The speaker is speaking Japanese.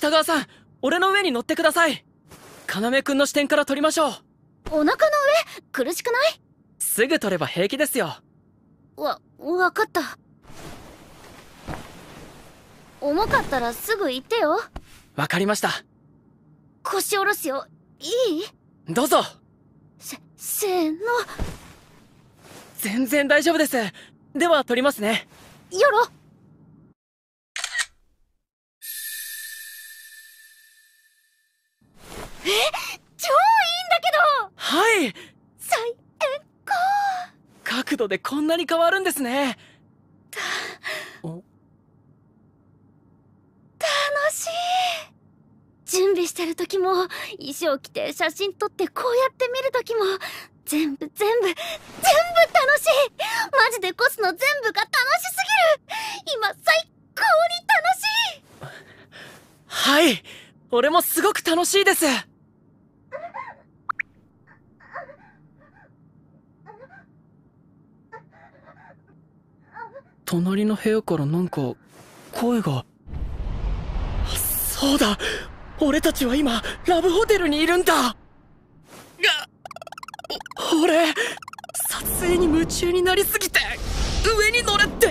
北川さん俺の上に乗ってください要くんの視点から撮りましょうお腹の上苦しくないすぐ取れば平気ですよわ分かった重かったらすぐ言ってよわかりました腰下ろすよいいどうぞせせーの全然大丈夫ですでは撮りますねよろ角度でこんなに変わるんですね楽しい準備してる時も衣装着て写真撮ってこうやって見る時も全部全部全部楽しいマジでコスの全部が楽しすぎる今最高に楽しいはい俺もすごく楽しいです隣の部屋からなんか声がそうだ俺たちは今ラブホテルにいるんだが、俺撮影に夢中になりすぎて上に乗れって